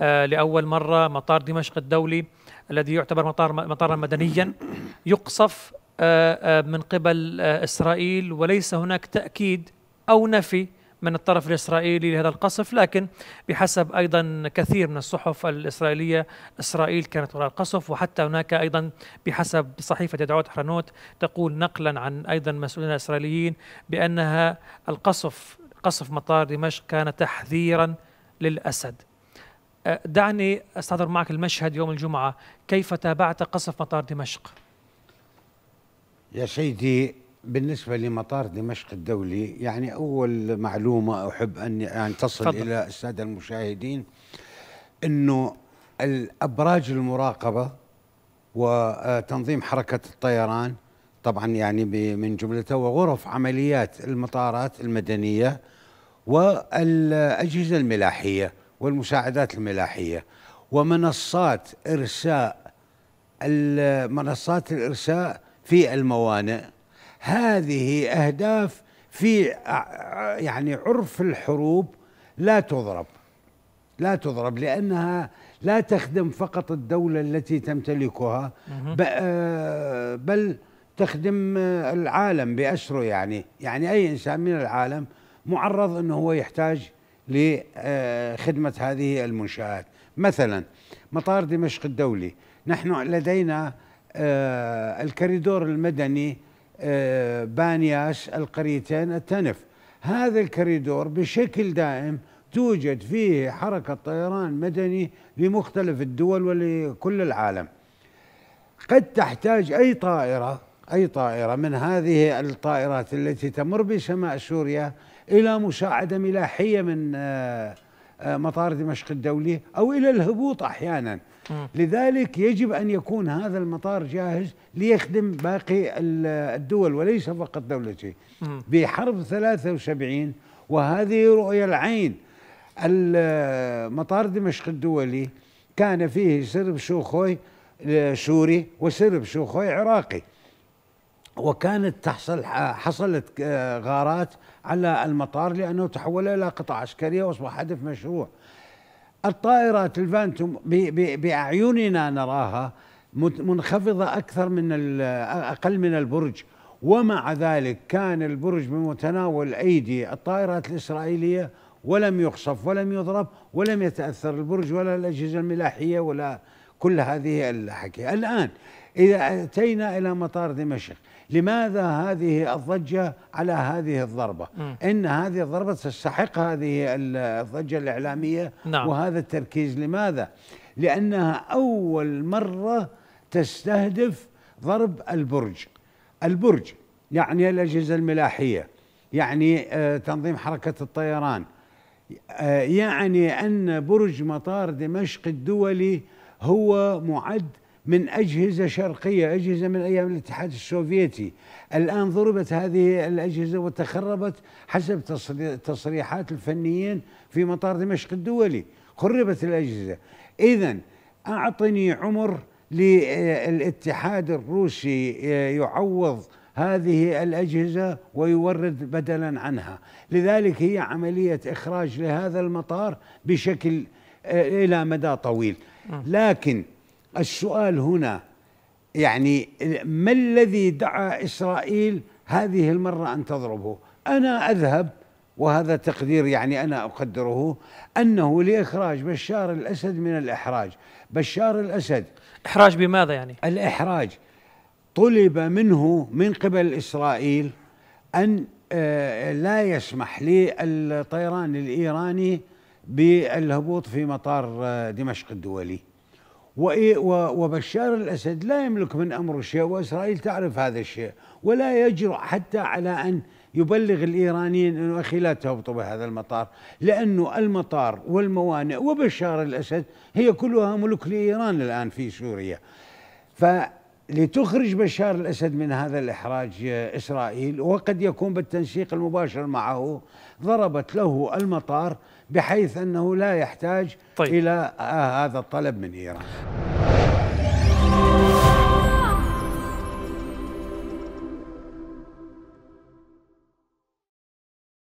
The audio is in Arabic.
آه، لأول مرة مطار دمشق الدولي الذي يعتبر مطار مطارا مدنيا يقصف آه، آه، من قبل إسرائيل وليس هناك تأكيد أو نفي من الطرف الإسرائيلي لهذا القصف لكن بحسب أيضا كثير من الصحف الإسرائيلية إسرائيل كانت وراء القصف وحتى هناك أيضا بحسب صحيفة يدعوت حرانوت تقول نقلا عن أيضا مسؤولين إسرائيليين بأنها القصف قصف مطار دمشق كان تحذيرا للأسد دعني استحضر معك المشهد يوم الجمعه كيف تابعت قصف مطار دمشق يا سيدي بالنسبة لمطار دمشق الدولي يعني أول معلومة أحب أن يعني تصل فضل. إلى السادة المشاهدين أنه الأبراج المراقبة وتنظيم حركة الطيران طبعا يعني من جملته وغرف عمليات المطارات المدنية والأجهزة الملاحية والمساعدات الملاحيه ومنصات ارساء منصات الارساء في الموانئ هذه اهداف في يعني عرف الحروب لا تضرب لا تضرب لانها لا تخدم فقط الدوله التي تمتلكها آه، بل تخدم العالم باسره يعني يعني اي انسان من العالم معرض انه هو يحتاج لخدمة هذه المنشآت مثلا مطار دمشق الدولي نحن لدينا آه، الكريدور المدني آه، بانياس القريتين التنف هذا الكريدور بشكل دائم توجد فيه حركة طيران مدني لمختلف الدول ولكل العالم قد تحتاج أي طائرة أي طائرة من هذه الطائرات التي تمر بسماء سوريا إلى مساعدة ملاحية من آه، آه، مطار دمشق الدولي أو إلى الهبوط أحيانا لذلك يجب أن يكون هذا المطار جاهز ليخدم باقي الدول وليس فقط دولتي بحرب 73 وهذه رؤية العين آه، مطار دمشق الدولي كان فيه سرب شوخوي سوري وسرب شوخوي عراقي وكانت تحصل حصلت غارات على المطار لانه تحول الى قطعه عسكريه واصبح هدف مشروع. الطائرات الفانتوم باعيننا نراها منخفضه اكثر من اقل من البرج ومع ذلك كان البرج بمتناول ايدي الطائرات الاسرائيليه ولم يخصف ولم يضرب ولم يتاثر البرج ولا الاجهزه الملاحيه ولا كل هذه الحكي الان إذا أتينا إلى مطار دمشق لماذا هذه الضجة على هذه الضربة م. إن هذه الضربة تستحق هذه الضجة الإعلامية نعم. وهذا التركيز لماذا لأنها أول مرة تستهدف ضرب البرج البرج يعني الأجهزة الملاحية يعني آه، تنظيم حركة الطيران آه، يعني أن برج مطار دمشق الدولي هو معد من أجهزة شرقية أجهزة من أيام الاتحاد السوفيتي الآن ضربت هذه الأجهزة وتخربت حسب تصريحات الفنيين في مطار دمشق الدولي خربت الأجهزة إذا أعطني عمر للاتحاد الروسي آه، يعوض هذه الأجهزة ويورد بدلا عنها لذلك هي عملية إخراج لهذا المطار بشكل آه، إلى مدى طويل لكن السؤال هنا يعني ما الذي دعا إسرائيل هذه المرة أن تضربه أنا أذهب وهذا تقدير يعني أنا أقدره أنه لإخراج بشار الأسد من الإحراج بشار الأسد إحراج بماذا يعني؟ الإحراج طلب منه من قبل إسرائيل أن آه، لا يسمح للطيران الإيراني بالهبوط في مطار آه، دمشق الدولي وبشار الأسد لا يملك من أمره شيء وإسرائيل تعرف هذا الشيء ولا يجرؤ حتى على أن يبلغ الإيرانيين أنه أخي لا تهبطوا بهذا المطار لأنه المطار والموانئ وبشار الأسد هي كلها ملك لإيران الآن في سوريا ف لتخرج بشار الاسد من هذا الاحراج آه، اسرائيل وقد يكون بالتنسيق المباشر معه ضربت له المطار بحيث انه لا يحتاج طيب. الى آه، هذا الطلب من ايران.